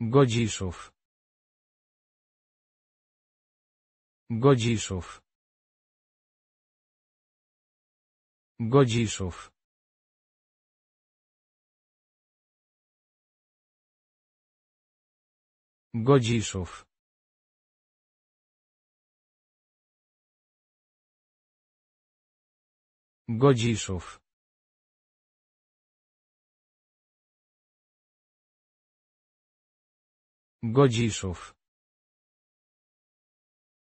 Godziszów. Godziszów. Godziszów. Godziszów. Godziszów. Godziszów